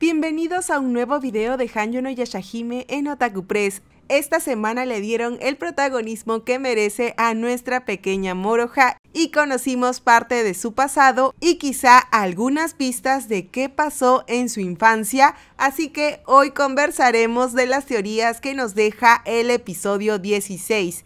Bienvenidos a un nuevo video de Hanyuno Yashahime en Otaku Press. Esta semana le dieron el protagonismo que merece a nuestra pequeña Moroja y conocimos parte de su pasado y quizá algunas pistas de qué pasó en su infancia, así que hoy conversaremos de las teorías que nos deja el episodio 16.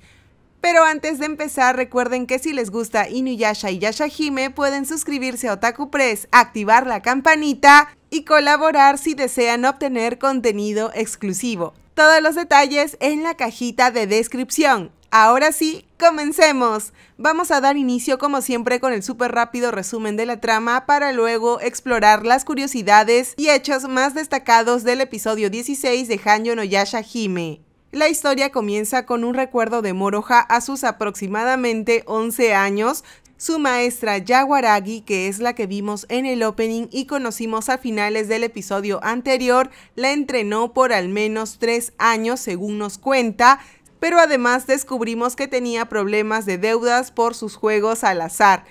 Pero antes de empezar, recuerden que si les gusta Inuyasha y Yashahime, pueden suscribirse a Otaku Press, activar la campanita y colaborar si desean obtener contenido exclusivo. Todos los detalles en la cajita de descripción. Ahora sí, comencemos. Vamos a dar inicio como siempre con el súper rápido resumen de la trama para luego explorar las curiosidades y hechos más destacados del episodio 16 de Hanyo no Yasha Hime. La historia comienza con un recuerdo de Moroha a sus aproximadamente 11 años su maestra Yaguaragi, que es la que vimos en el opening y conocimos a finales del episodio anterior, la entrenó por al menos tres años, según nos cuenta, pero además descubrimos que tenía problemas de deudas por sus juegos al azar.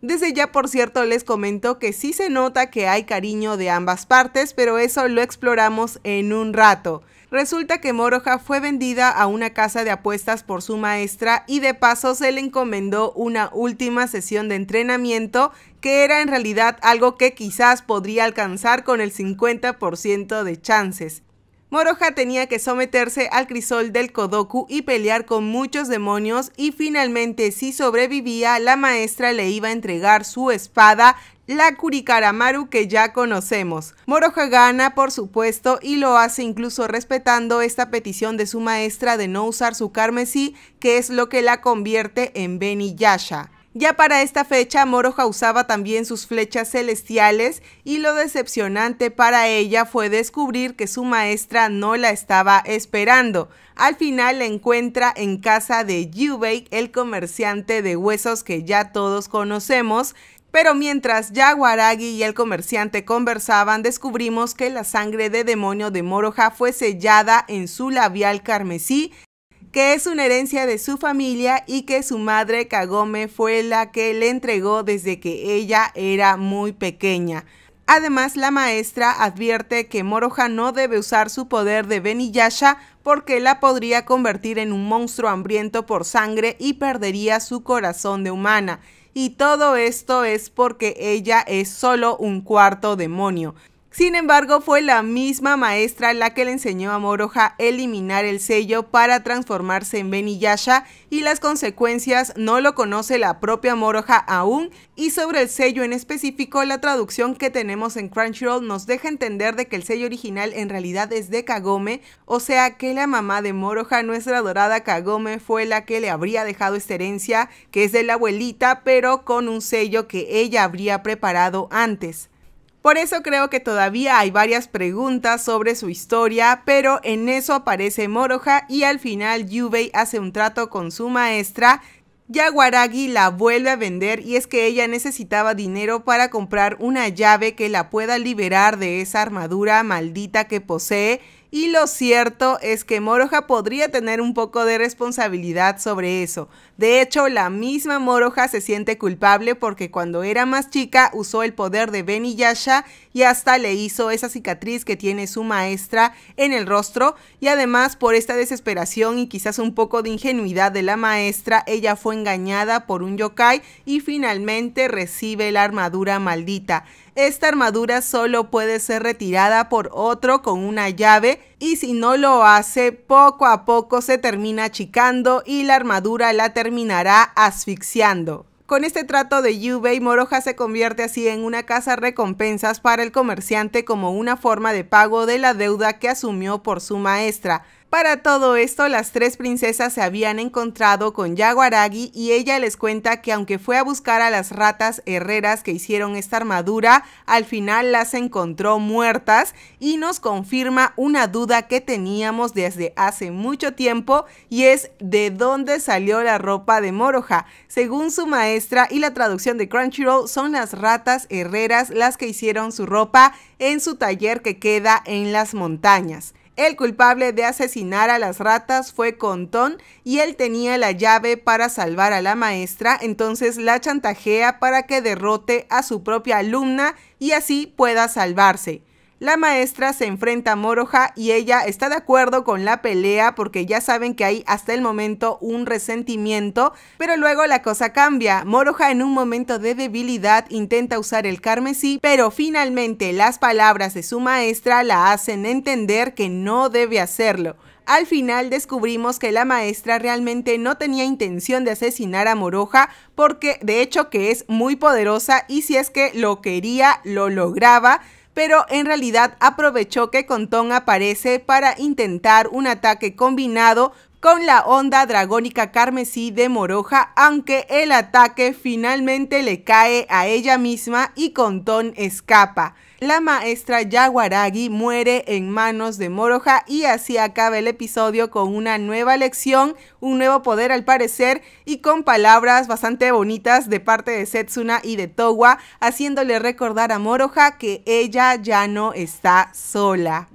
Desde ya, por cierto, les comento que sí se nota que hay cariño de ambas partes, pero eso lo exploramos en un rato. Resulta que Moroja fue vendida a una casa de apuestas por su maestra y de paso se le encomendó una última sesión de entrenamiento que era en realidad algo que quizás podría alcanzar con el 50% de chances. Moroha tenía que someterse al crisol del Kodoku y pelear con muchos demonios y finalmente si sobrevivía la maestra le iba a entregar su espada, la Kurikaramaru que ya conocemos. Moroja gana, por supuesto, y lo hace incluso respetando esta petición de su maestra de no usar su carmesí, que es lo que la convierte en Beni Yasha. Ya para esta fecha, Moroja usaba también sus flechas celestiales y lo decepcionante para ella fue descubrir que su maestra no la estaba esperando. Al final la encuentra en casa de Yubei, el comerciante de huesos que ya todos conocemos, pero mientras Jaguaragi y el comerciante conversaban, descubrimos que la sangre de demonio de Moroja fue sellada en su labial carmesí que es una herencia de su familia y que su madre Kagome fue la que le entregó desde que ella era muy pequeña. Además, la maestra advierte que Moroha no debe usar su poder de Beniyasha porque la podría convertir en un monstruo hambriento por sangre y perdería su corazón de humana. Y todo esto es porque ella es solo un cuarto demonio. Sin embargo, fue la misma maestra la que le enseñó a Moroja eliminar el sello para transformarse en Yasha y las consecuencias no lo conoce la propia Moroja aún y sobre el sello en específico la traducción que tenemos en Crunchyroll nos deja entender de que el sello original en realidad es de Kagome, o sea que la mamá de Moroja, nuestra adorada Kagome, fue la que le habría dejado esta herencia que es de la abuelita pero con un sello que ella habría preparado antes. Por eso creo que todavía hay varias preguntas sobre su historia, pero en eso aparece Moroja y al final Yubei hace un trato con su maestra. Yaguaragi la vuelve a vender y es que ella necesitaba dinero para comprar una llave que la pueda liberar de esa armadura maldita que posee y lo cierto es que Moroja podría tener un poco de responsabilidad sobre eso, de hecho, la misma Moroja se siente culpable porque cuando era más chica usó el poder de Beni Yasha y hasta le hizo esa cicatriz que tiene su maestra en el rostro y además por esta desesperación y quizás un poco de ingenuidad de la maestra, ella fue engañada por un yokai y finalmente recibe la armadura maldita. Esta armadura solo puede ser retirada por otro con una llave y si no lo hace, poco a poco se termina achicando y la armadura la termina terminará asfixiando. Con este trato de y Moroja se convierte así en una casa recompensas para el comerciante como una forma de pago de la deuda que asumió por su maestra. Para todo esto, las tres princesas se habían encontrado con Yaguaragi y ella les cuenta que aunque fue a buscar a las ratas herreras que hicieron esta armadura, al final las encontró muertas y nos confirma una duda que teníamos desde hace mucho tiempo y es de dónde salió la ropa de Moroja. Según su maestra y la traducción de Crunchyroll, son las ratas herreras las que hicieron su ropa en su taller que queda en las montañas. El culpable de asesinar a las ratas fue Contón y él tenía la llave para salvar a la maestra, entonces la chantajea para que derrote a su propia alumna y así pueda salvarse. La maestra se enfrenta a Moroja y ella está de acuerdo con la pelea porque ya saben que hay hasta el momento un resentimiento, pero luego la cosa cambia. Moroja en un momento de debilidad intenta usar el carmesí, pero finalmente las palabras de su maestra la hacen entender que no debe hacerlo. Al final descubrimos que la maestra realmente no tenía intención de asesinar a Moroja porque de hecho que es muy poderosa y si es que lo quería lo lograba, pero en realidad aprovechó que Contón aparece para intentar un ataque combinado con la onda dragónica carmesí de Moroja, aunque el ataque finalmente le cae a ella misma y Contón escapa. La maestra Yaguaragi muere en manos de Moroja y así acaba el episodio con una nueva lección, un nuevo poder al parecer y con palabras bastante bonitas de parte de Setsuna y de Towa, haciéndole recordar a Moroja que ella ya no está sola.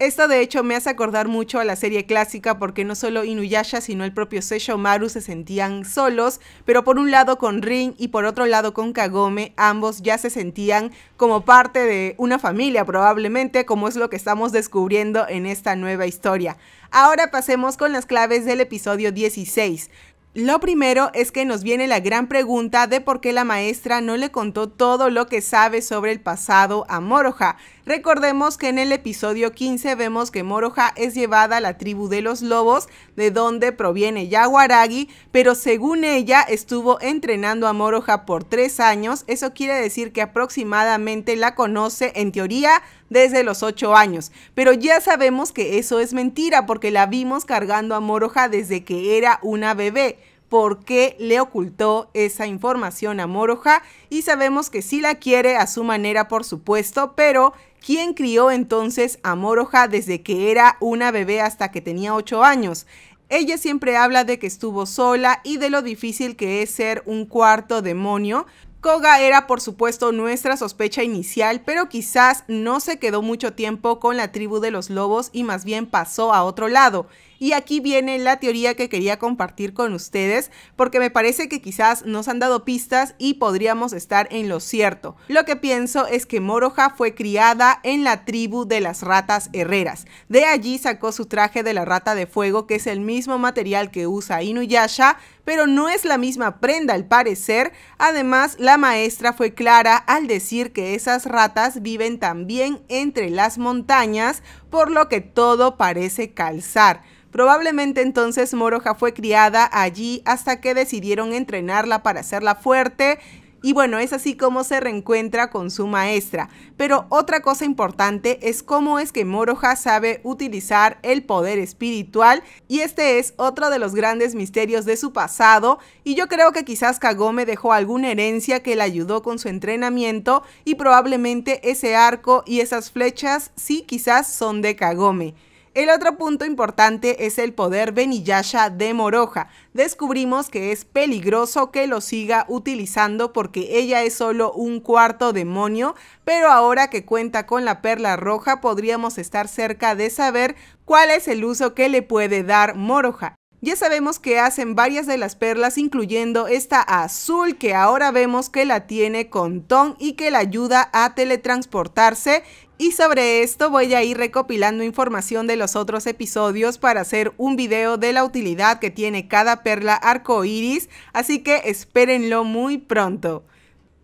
Esto de hecho me hace acordar mucho a la serie clásica porque no solo Inuyasha sino el propio Seisho Maru se sentían solos, pero por un lado con Rin y por otro lado con Kagome, ambos ya se sentían como parte de una familia probablemente, como es lo que estamos descubriendo en esta nueva historia. Ahora pasemos con las claves del episodio 16. Lo primero es que nos viene la gran pregunta de por qué la maestra no le contó todo lo que sabe sobre el pasado a Moroha. Recordemos que en el episodio 15 vemos que Moroja es llevada a la tribu de los lobos, de donde proviene Yaguaragi, pero según ella estuvo entrenando a Moroja por tres años, eso quiere decir que aproximadamente la conoce en teoría desde los 8 años. Pero ya sabemos que eso es mentira porque la vimos cargando a Moroja desde que era una bebé. ¿Por qué le ocultó esa información a Moroja? Y sabemos que sí la quiere a su manera, por supuesto, pero ¿Quién crió entonces a Moroja desde que era una bebé hasta que tenía 8 años. Ella siempre habla de que estuvo sola y de lo difícil que es ser un cuarto demonio. Koga era por supuesto nuestra sospecha inicial, pero quizás no se quedó mucho tiempo con la tribu de los lobos y más bien pasó a otro lado. Y aquí viene la teoría que quería compartir con ustedes, porque me parece que quizás nos han dado pistas y podríamos estar en lo cierto. Lo que pienso es que Moroja fue criada en la tribu de las ratas herreras. De allí sacó su traje de la rata de fuego, que es el mismo material que usa Inuyasha, pero no es la misma prenda al parecer. Además, la maestra fue clara al decir que esas ratas viven también entre las montañas, por lo que todo parece calzar. Probablemente entonces Moroja fue criada allí hasta que decidieron entrenarla para hacerla fuerte y bueno, es así como se reencuentra con su maestra. Pero otra cosa importante es cómo es que Moroja sabe utilizar el poder espiritual y este es otro de los grandes misterios de su pasado y yo creo que quizás Kagome dejó alguna herencia que le ayudó con su entrenamiento y probablemente ese arco y esas flechas sí quizás son de Kagome. El otro punto importante es el poder Beniyasha de Moroja. Descubrimos que es peligroso que lo siga utilizando porque ella es solo un cuarto demonio, pero ahora que cuenta con la perla roja podríamos estar cerca de saber cuál es el uso que le puede dar Moroja. Ya sabemos que hacen varias de las perlas, incluyendo esta azul que ahora vemos que la tiene con Tom y que la ayuda a teletransportarse y sobre esto voy a ir recopilando información de los otros episodios para hacer un video de la utilidad que tiene cada perla arcoíris, así que espérenlo muy pronto.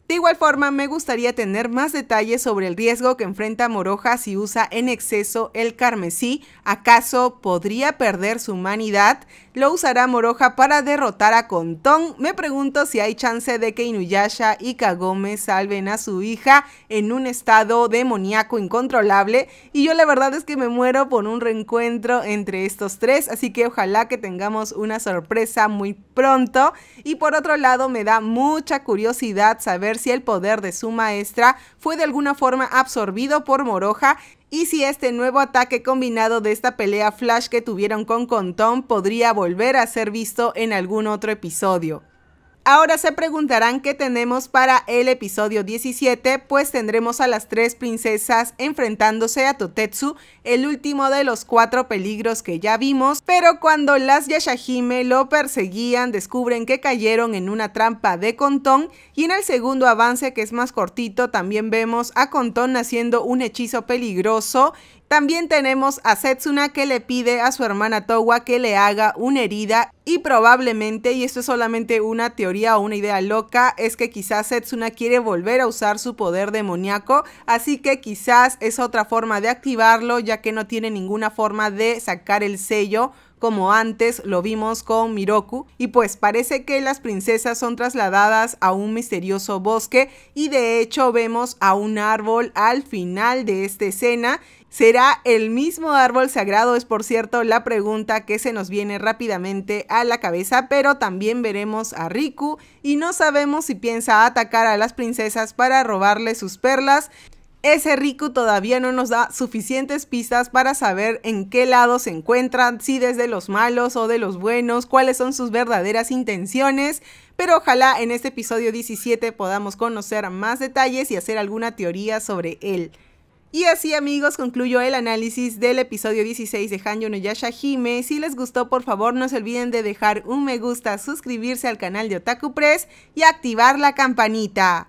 De igual forma, me gustaría tener más detalles sobre el riesgo que enfrenta Moroja si usa en exceso el carmesí. ¿Acaso podría perder su humanidad? lo usará Moroja para derrotar a Contón. Me pregunto si hay chance de que Inuyasha y Kagome salven a su hija en un estado demoníaco incontrolable. Y yo la verdad es que me muero por un reencuentro entre estos tres, así que ojalá que tengamos una sorpresa muy pronto. Y por otro lado, me da mucha curiosidad saber si el poder de su maestra fue de alguna forma absorbido por Moroja y si este nuevo ataque combinado de esta pelea Flash que tuvieron con Contón podría volver a ser visto en algún otro episodio. Ahora se preguntarán qué tenemos para el episodio 17, pues tendremos a las tres princesas enfrentándose a Totetsu, el último de los cuatro peligros que ya vimos, pero cuando las Yashahime lo perseguían descubren que cayeron en una trampa de Contón y en el segundo avance que es más cortito también vemos a Contón haciendo un hechizo peligroso también tenemos a Setsuna que le pide a su hermana Towa que le haga una herida y probablemente, y esto es solamente una teoría o una idea loca, es que quizás Setsuna quiere volver a usar su poder demoníaco, así que quizás es otra forma de activarlo ya que no tiene ninguna forma de sacar el sello como antes lo vimos con Miroku, y pues parece que las princesas son trasladadas a un misterioso bosque y de hecho vemos a un árbol al final de esta escena ¿Será el mismo árbol sagrado? Es por cierto la pregunta que se nos viene rápidamente a la cabeza, pero también veremos a Riku y no sabemos si piensa atacar a las princesas para robarle sus perlas ese Riku todavía no nos da suficientes pistas para saber en qué lado se encuentran, si desde los malos o de los buenos, cuáles son sus verdaderas intenciones, pero ojalá en este episodio 17 podamos conocer más detalles y hacer alguna teoría sobre él. Y así amigos, concluyo el análisis del episodio 16 de Hanyo no Yashahime. Si les gustó, por favor no se olviden de dejar un me gusta, suscribirse al canal de Otaku Press y activar la campanita.